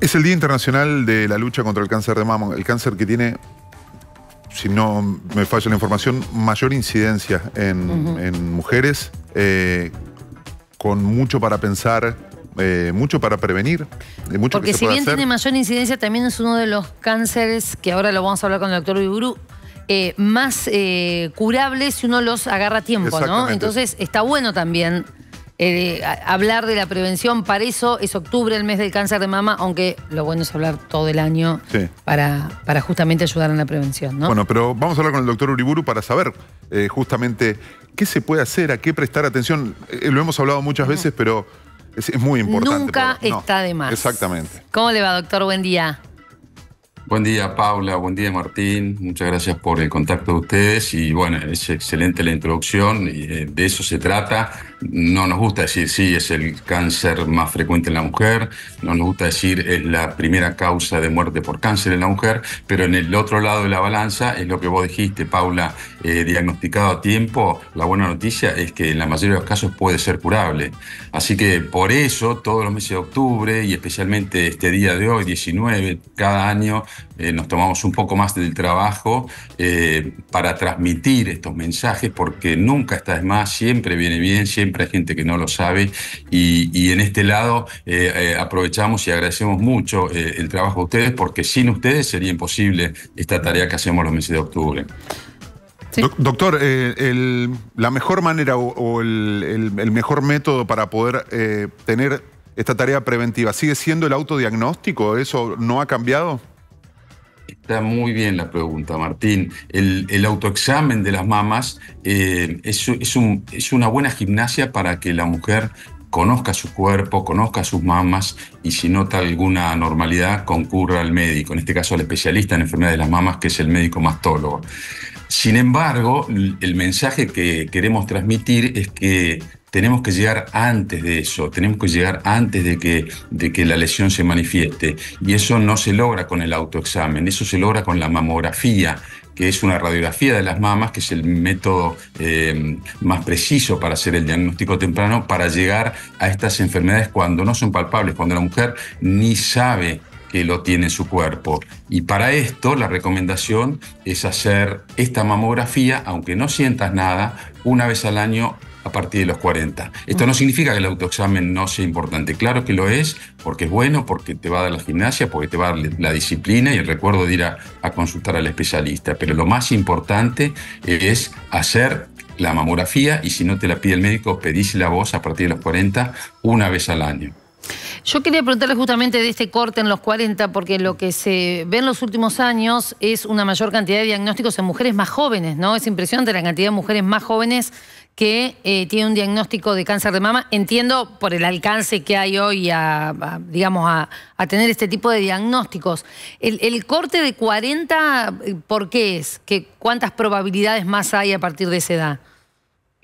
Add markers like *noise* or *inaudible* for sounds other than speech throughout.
Es el Día Internacional de la Lucha contra el Cáncer de Mama, el cáncer que tiene, si no me falla la información, mayor incidencia en, mujeres, eh, con mucho para pensar, eh, mucho para prevenir. mucho Porque que si bien tiene mayor incidencia, también es uno de los cánceres, que ahora lo vamos a hablar con el doctor Viburú, eh, más curables si uno los agarra a tiempo, ¿no? Entonces está bueno también eh, hablar de la prevención. Para eso es octubre, el mes del cáncer de mama, aunque lo bueno es hablar todo el año para, para justamente ayudar en la prevención. ¿no? Bueno, pero vamos a hablar con el doctor Uriburu para saber eh, justamente qué se puede hacer, a qué prestar atención. Eh, lo hemos hablado muchas veces, pero es, muy importante. Nunca está de más. Exactamente. ¿Cómo le va, doctor? Buen día. Buen día, Paula. Buen día, Martín. Muchas gracias por el contacto de ustedes. Y bueno, es excelente la introducción. Y de eso se trata no nos gusta decir sí, es el cáncer más frecuente en la mujer, no nos gusta decir es la primera causa de muerte por cáncer en la mujer, pero en el otro lado de la balanza es lo que vos dijiste, Paula, eh, diagnosticado a tiempo, la buena noticia es que en la mayoría de los casos puede ser curable. Así que por eso todos los meses de octubre y especialmente este día de hoy, 19, cada año eh, nos tomamos un poco más del trabajo eh, para transmitir estos mensajes porque nunca está de más, siempre viene bien, siempre siempre hay gente que no lo sabe y, en este lado eh, eh, aprovechamos y agradecemos mucho eh, el trabajo de ustedes porque sin ustedes sería imposible esta tarea que hacemos los meses de octubre. doctor, la mejor manera o, el, mejor método para poder tener esta tarea preventiva sigue siendo el autodiagnóstico. ¿Eso no ha cambiado? Está muy bien la pregunta, Martín. El, autoexamen de las mamas eh, es, es una buena gimnasia para que la mujer conozca su cuerpo, conozca sus mamas y si nota alguna anormalidad concurra al médico, en este caso al especialista en enfermedades de las mamas, que es el médico mastólogo. Sin embargo, el mensaje que queremos transmitir es que tenemos que llegar antes de eso, tenemos que llegar antes de que, de que la lesión se manifieste. Y eso no se logra con el autoexamen, eso se logra con la mamografía, que es una radiografía de las mamas, que es el método eh, más preciso para hacer el diagnóstico temprano, para llegar a estas enfermedades cuando no son palpables, cuando la mujer ni sabe que lo tiene en su cuerpo. Y para esto la recomendación es hacer esta mamografía, aunque no sientas nada, una vez al año a partir de los 40. Esto no significa que el autoexamen no sea importante. Claro que lo es, porque es bueno, porque te va a dar la gimnasia, porque te va a dar la disciplina y el recuerdo de ir a, consultar al especialista. Pero lo más importante es hacer la mamografía y si no te la pide el médico, pedísela vos a partir de los 40 una vez al año. Yo quería preguntarle justamente de este corte en los 40, porque lo que se ve en los últimos años es una mayor cantidad de diagnósticos en mujeres más jóvenes, ¿no? Es impresionante la cantidad de mujeres más jóvenes que eh, tienen un diagnóstico de cáncer de mama. Entiendo por el alcance que hay hoy a, digamos, a, tener este tipo de diagnósticos. El, corte de 40, eh, ¿por qué es? ¿Cuántas probabilidades más hay a partir de esa edad?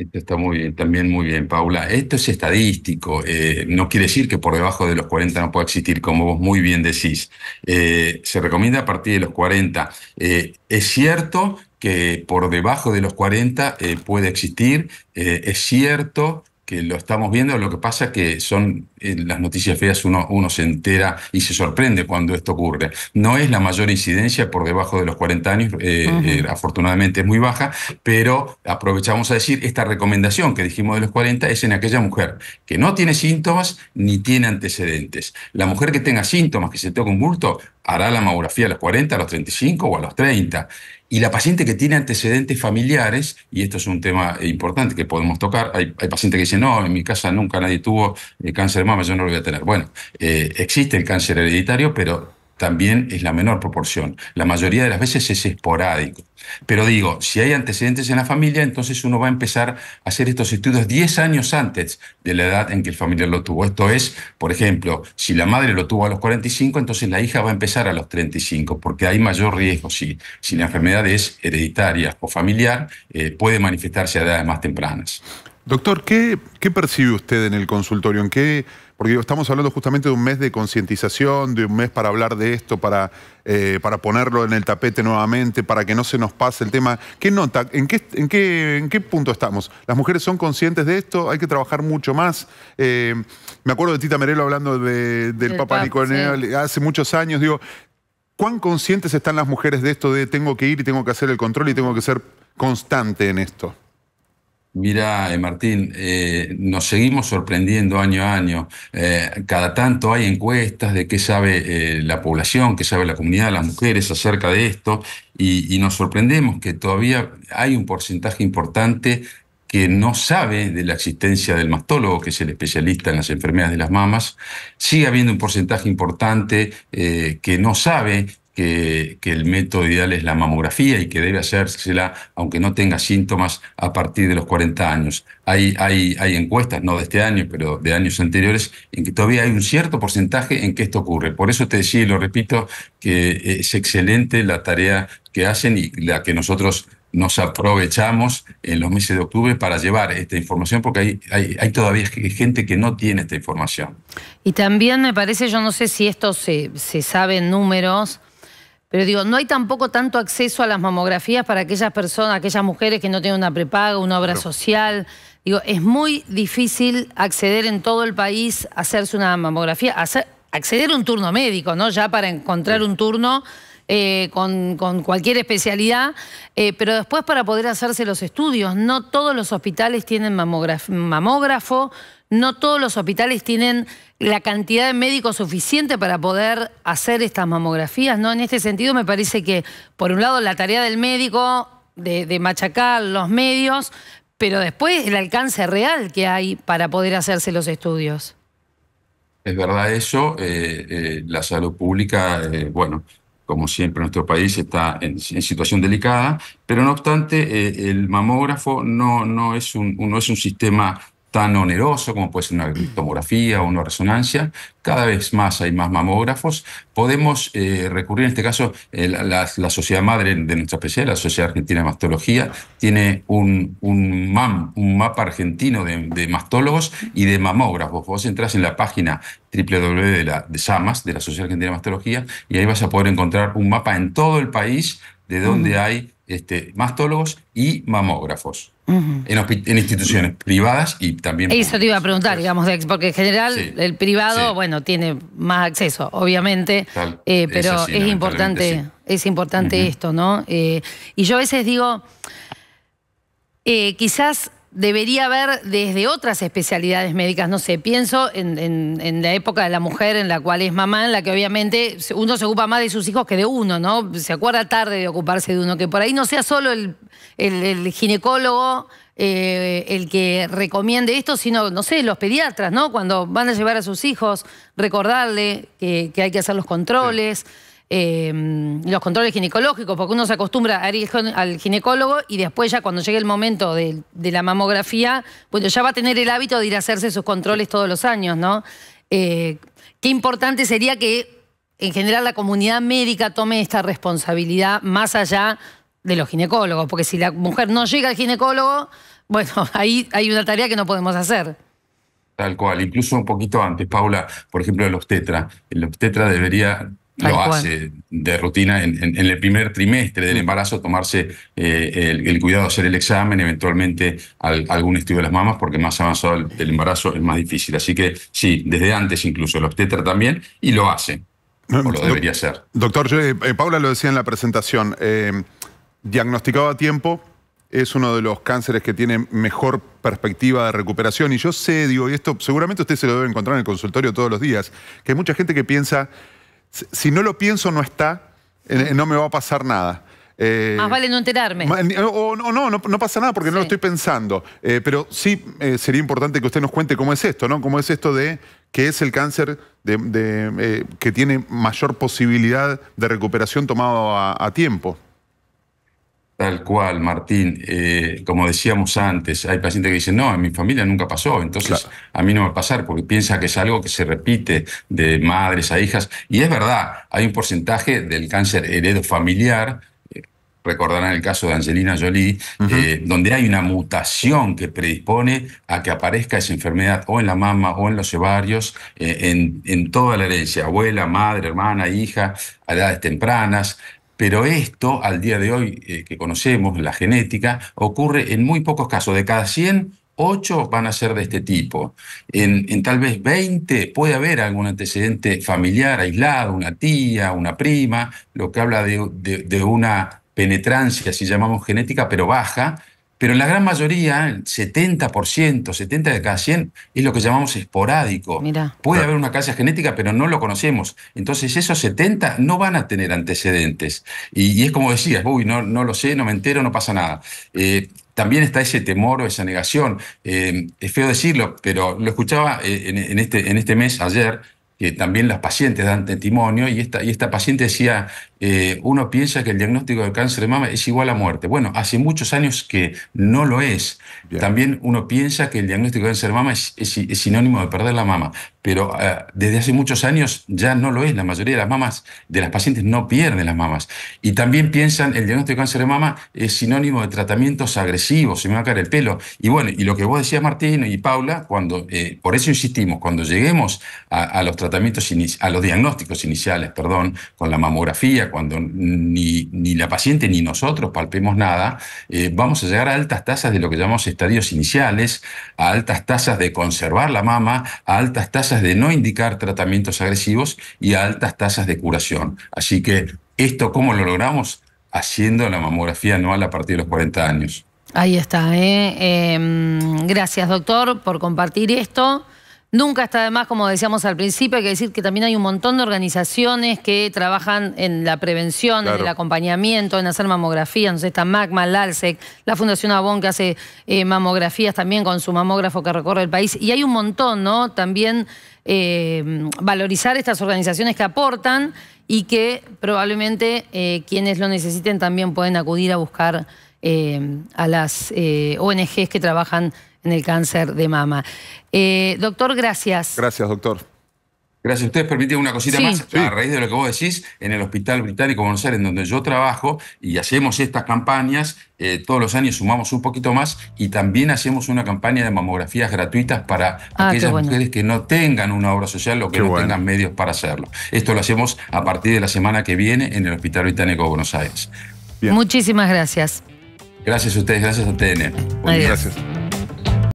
Esto está muy bien, también muy bien, Paula. Esto es estadístico, eh, no quiere decir que por debajo de los 40 no pueda existir, como vos muy bien decís. Eh, se recomienda a partir de los 40. Eh, es cierto que por debajo de los 40 puede existir, es cierto lo estamos viendo, lo que pasa es que son las noticias feas, uno, se entera y se sorprende cuando esto ocurre. No es la mayor incidencia por debajo de los 40 años, eh, eh, afortunadamente es muy baja, pero aprovechamos a decir, esta recomendación que dijimos de los 40 es en aquella mujer que no tiene síntomas ni tiene antecedentes. La mujer que tenga síntomas, que se toque un bulto, hará la mamografía a los 40, a los 35 o a los 30. Y la paciente que tiene antecedentes familiares, y esto es un tema importante que podemos tocar, hay, pacientes que dicen, no, en mi casa nunca nadie tuvo eh, cáncer de mama, yo no lo voy a tener. Bueno, eh, existe el cáncer hereditario, pero también es la menor proporción. La mayoría de las veces es esporádico. Pero digo, si hay antecedentes en la familia, entonces uno va a empezar a hacer estos estudios 10 años antes de la edad en que el familiar lo tuvo. Esto es, por ejemplo, si la madre lo tuvo a los 45, entonces la hija va a empezar a los 35, porque hay mayor riesgo. Si, si la enfermedad es hereditaria o familiar, eh, puede manifestarse a edades más tempranas. Doctor, ¿qué, percibe usted en el consultorio? ¿En qué, porque estamos hablando justamente de un mes de concientización, de un mes para hablar de esto, para, eh, para ponerlo en el tapete nuevamente, para que no se nos pase el tema. ¿Qué nota? ¿En qué, en en qué punto estamos? ¿Las mujeres son conscientes de esto? ¿Hay que trabajar mucho más? Eh, me acuerdo de Tita Merelo hablando del Papa hace muchos años. Digo, ¿cuán conscientes están las mujeres de esto de tengo que ir y tengo que hacer el control y tengo que ser constante en esto? Mira, eh, Martín, eh, nos seguimos sorprendiendo año a año. Eh, cada tanto hay encuestas de qué sabe la población, qué sabe la comunidad, las mujeres acerca de esto, y, nos sorprendemos que todavía hay un porcentaje importante que no sabe de la existencia del mastólogo, que es el especialista en las enfermedades de las mamas, sigue habiendo un porcentaje importante que no sabe que, el método ideal es la mamografía y que debe hacérsela aunque no tenga síntomas a partir de los 40 años. Hay, hay, hay encuestas, no de este año, pero de años anteriores, en que todavía hay un cierto porcentaje en que esto ocurre. Por eso te decía y lo repito que eh, es excelente la tarea que hacen y la que nosotros nos aprovechamos en los meses de octubre para llevar esta información porque hay, hay, todavía gente que no tiene esta información. Y también me parece, yo no sé si esto se, se sabe en números, pero digo, no hay tampoco tanto acceso a las mamografías para aquellas personas, aquellas mujeres que no tienen una prepaga, una obra social. Digo, es muy difícil acceder en todo el país a hacerse una mamografía, acceder a un turno médico, ¿no? Ya para encontrar un turno eh, con, cualquier especialidad, eh, pero después para poder hacerse los estudios. No todos los hospitales tienen mamógrafo, no todos los hospitales tienen la cantidad de médicos suficiente para poder hacer estas mamografías. ¿no? En este sentido me parece que, por un lado, la tarea del médico de, machacar los medios, pero después el alcance real que hay para poder hacerse los estudios. Es verdad eso, eh, la salud pública, bueno, como siempre nuestro país está en, situación delicada, pero no obstante eh, el mamógrafo no, no, es un, no es un sistema tan oneroso como puede ser una mm. tomografía o una resonancia. Cada vez más hay más mamógrafos. Podemos eh, recurrir, en este caso, eh, a la, sociedad madre de nuestra especialidad, la Sociedad Argentina de Mastología, tiene un, un un mapa argentino de, mastólogos y de mamógrafos. Vos entras en la página www de, la, de SAMAS, de la Sociedad Argentina de Mastología, y ahí vas a poder encontrar un mapa en todo el país de dónde hay este, mastólogos y mamógrafos en, instituciones privadas y también... Eso te iba a preguntar, digamos, porque en general el privado, bueno, tiene más acceso, obviamente, eh, pero es, importante, es importante esto, ¿no? Eh, y yo a veces digo, eh, quizás debería haber desde otras especialidades médicas, no sé, pienso en, la época de la mujer en la cual es mamá, en la que obviamente uno se ocupa más de sus hijos que de uno, ¿no? Se acuerda tarde de ocuparse de uno, que por ahí no sea solo el, ginecólogo eh, el que recomiende esto, sino, no sé, los pediatras, ¿no? Cuando van a llevar a sus hijos, recordarle que, hay que hacer los controles. Em, los controles ginecológicos, porque uno se acostumbra a ir al ginecólogo y después ya cuando llegue el momento de, la mamografía, bueno, ya va a tener el hábito de ir a hacerse sus controles todos los años, ¿no? Eh, qué importante sería que en general la comunidad médica tome esta responsabilidad más allá de los ginecólogos, porque si la mujer no llega al ginecólogo, bueno, *laughs* ahí hay una tarea que no podemos hacer. Tal cual, incluso un poquito antes, Paula, por ejemplo, el obstetra. El obstetra debería lo hace de rutina en, el primer trimestre del mm. embarazo, tomarse eh, el, cuidado hacer el examen, eventualmente algún estudio de las mamas, porque más avanzado el, embarazo es más difícil. Así que sí, desde antes incluso el obstetra también, y lo hace, o lo debería hacer. Doctor, eh, eh, Paula lo decía en la presentación, diagnosticado a tiempo, es uno de los cánceres que tiene mejor perspectiva de recuperación. Y yo sé, digo, y esto seguramente usted se lo debe encontrar en el consultorio todos los días, que hay mucha gente que piensa, si no lo pienso, no está, eh, eh, no me va a pasar nada. Eh, Más vale no enterarme. no, no, no, pasa nada porque no lo estoy pensando. pero sí sería importante que usted nos cuente cómo es esto, ¿no? Cómo es esto de que es el cáncer que tiene mayor posibilidad de recuperación tomado a tiempo. Tal cual, Martín. Eh, como decíamos antes, hay pacientes que dicen, no, en mi familia nunca pasó, entonces a mí no va a pasar, porque piensa que es algo que se repite de madres a hijas. Y es verdad, hay un porcentaje del cáncer heredofamiliar, eh, recordarán el caso de Angelina Jolie, eh, donde hay una mutación que predispone a que aparezca esa enfermedad o en la mama o en los ovarios, en, en, toda la herencia, abuela, madre, hermana, hija, a edades tempranas. Pero esto, al día de hoy eh, que conocemos, la genética, ocurre en muy pocos casos. De cada 100, 8 van a ser de este tipo. En, tal vez 20 puede haber algún antecedente familiar aislado, una tía, una prima, lo que habla de una penetrancia, si llamamos genética, pero baja, pero en la gran mayoría, el 70%, 70 de cada 100, es lo que llamamos esporádico. Puede haber una causa genética, pero no lo conocemos. Entonces esos 70 no van a tener antecedentes. Y, es como decías, uy, no, lo sé, no me entero, no pasa nada. Eh, también está ese temor o esa negación. Eh, es feo decirlo, pero lo escuchaba eh, en, este, en este mes, ayer, que también las pacientes dan testimonio y esta, y esta paciente decía, eh, uno piensa que el diagnóstico de cáncer de mama es igual a muerte. Bueno, hace muchos años que no lo es. También uno piensa que el diagnóstico de cáncer de mama es, sinónimo de perder la mama, pero eh, desde hace muchos años ya no lo es. La mayoría de las mamas, de las pacientes, no pierden las mamas. Y también piensan el diagnóstico de cáncer de mama es sinónimo de tratamientos agresivos, se me va a caer el pelo. Y bueno, y lo que vos decías, Martín y Paula, cuando, eh, por eso insistimos, cuando lleguemos a, los tratamientos, a los diagnósticos iniciales, perdón, con la mamografía, cuando ni, ni la paciente ni nosotros palpemos nada, eh, vamos a llegar a altas tasas de lo que llamamos estadios iniciales, a altas tasas de conservar la mama, a altas tasas de no indicar tratamientos agresivos y a altas tasas de curación. Así que esto, ¿cómo lo logramos? Haciendo la mamografía anual a partir de los 40 años. Ahí está. ¿eh? Em, gracias, doctor, por compartir esto. Nunca está de más, como decíamos al principio, hay que decir que también hay un montón de organizaciones que trabajan en la prevención, en el acompañamiento, en hacer mamografías. Entonces está Magma, LALSEC, la Fundación Avon que hace eh, mamografías también con su mamógrafo que recorre el país. Y hay un montón, ¿no? También eh, valorizar estas organizaciones que aportan y que probablemente eh, quienes lo necesiten también pueden acudir a buscar a las ONGs que trabajan en el cáncer de mama. Eh, doctor, gracias. Gracias, doctor. Gracias. Ustedes permiten una cosita más. A raíz de lo que vos decís, en el Hospital Británico Buenos Aires, en donde yo trabajo, y hacemos estas campañas, eh, todos los años sumamos un poquito más y también hacemos una campaña de mamografías gratuitas para ah, aquellas mujeres que no tengan una obra social o que no tengan medios para hacerlo. Esto lo hacemos a partir de la semana que viene en el Hospital Británico de Buenos Aires. Muchísimas gracias. Gracias a ustedes, gracias a TN. Muchas gracias.